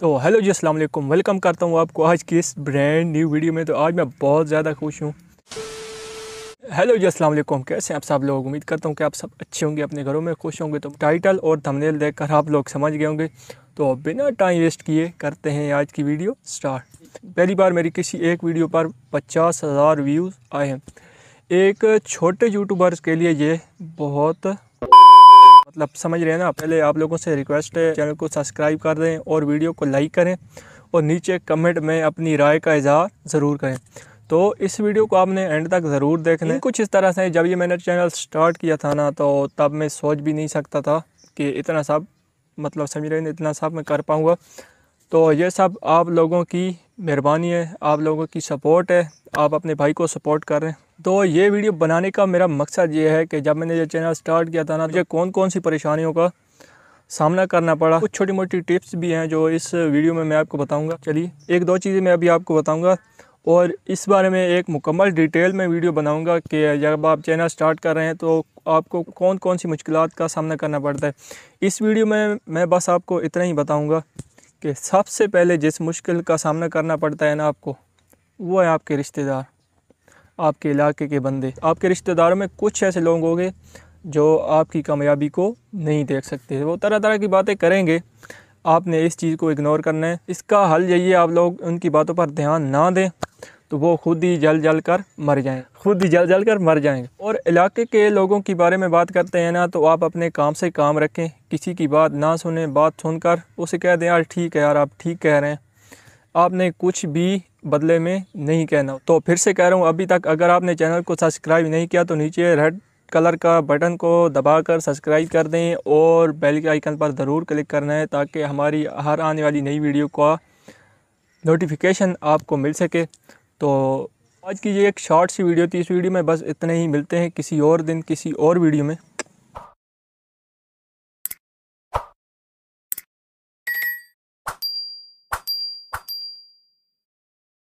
तो हेलो जी अस्सलाम वालेकुम वेलकम करता हूँ आपको आज की इस ब्रांड न्यू वीडियो में तो आज मैं बहुत ज़्यादा खुश हूँ हेलो जी अस्सलाम वालेकुम कैसे हैं आप सब लोग उम्मीद करता हूँ कि आप सब अच्छे होंगे अपने घरों में खुश होंगे तो टाइटल और थंबनेल देखकर आप लोग समझ गए होंगे तो बिना टाइम वेस्ट किए करते हैं आज की वीडियो स्टार्ट पहली बार मेरी किसी एक वीडियो पर पचास हज़ार व्यूज़ आए हैं एक छोटे यूट्यूबर्स के लिए ये बहुत मतलब समझ रहे हैं ना पहले आप लोगों से रिक्वेस्ट है चैनल को सब्सक्राइब कर दें और वीडियो को लाइक करें और नीचे कमेंट में अपनी राय का इजहार ज़रूर करें तो इस वीडियो को आपने एंड तक ज़रूर देखना कुछ इस तरह से जब ये मैंने चैनल स्टार्ट किया था ना तो तब मैं सोच भी नहीं सकता था कि इतना सब मतलब समझ रहे हैं इतना सब मैं कर पाऊँगा तो ये सब आप लोगों की मेहरबानी है आप लोगों की सपोर्ट है आप अपने भाई को सपोर्ट कर रहे हैं तो ये वीडियो बनाने का मेरा मकसद ये है कि जब मैंने ये चैनल स्टार्ट किया था ना तो मुझे कौन कौन सी परेशानियों का सामना करना पड़ा कुछ छोटी मोटी टिप्स भी हैं जो इस वीडियो में मैं आपको बताऊंगा चलिए एक दो चीज़ें मैं अभी आपको बताऊंगा और इस बारे में एक मुकम्मल डिटेल में वीडियो बनाऊंगा कि जब आप चैनल स्टार्ट कर रहे हैं तो आपको कौन कौन सी मुश्किल का सामना करना पड़ता है इस वीडियो में मैं बस आपको इतना ही बताऊँगा कि सबसे पहले जिस मुश्किल का सामना करना पड़ता है ना आपको वो है आपके रिश्तेदार आपके इलाके के बंदे आपके रिश्तेदारों में कुछ ऐसे लोग होंगे जो आपकी कामयाबी को नहीं देख सकते वो तरह तरह की बातें करेंगे आपने इस चीज़ को इग्नोर करना है इसका हल यही है आप लोग उनकी बातों पर ध्यान ना दें तो वो खुद ही जल जल कर मर जाएँ खुद ही जल जल कर मर जाएंगे और इलाके के लोगों के बारे में बात करते हैं ना तो आप अपने काम से काम रखें किसी की बात ना सुने बात सुनकर उसे कह दें यार ठीक है यार आप ठीक कह रहे हैं आपने कुछ भी बदले में नहीं कहना तो फिर से कह रहा हूँ अभी तक अगर आपने चैनल को सब्सक्राइब नहीं किया तो नीचे रेड कलर का बटन को दबाकर सब्सक्राइब कर दें और बेल के आइकन पर ज़रूर क्लिक करना है ताकि हमारी हर आने वाली नई वीडियो का नोटिफिकेशन आपको मिल सके तो आज की ये एक शॉर्ट सी वीडियो थी इस वीडियो में बस इतने ही मिलते हैं किसी और दिन किसी और वीडियो में